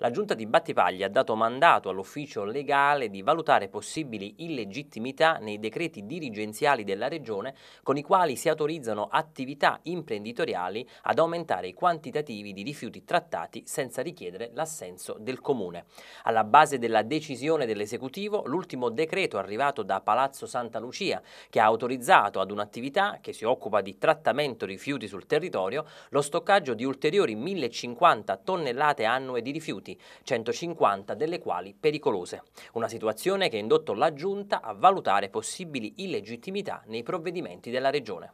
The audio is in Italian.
La giunta di Battipagli ha dato mandato all'ufficio legale di valutare possibili illegittimità nei decreti dirigenziali della Regione con i quali si autorizzano attività imprenditoriali ad aumentare i quantitativi di rifiuti trattati senza richiedere l'assenso del Comune. Alla base della decisione dell'esecutivo l'ultimo decreto arrivato da Palazzo Santa Lucia che ha autorizzato ad un'attività che si occupa di trattamento rifiuti sul territorio lo stoccaggio di ulteriori 1050 tonnellate annue di rifiuti 150 delle quali pericolose. Una situazione che ha indotto la Giunta a valutare possibili illegittimità nei provvedimenti della Regione.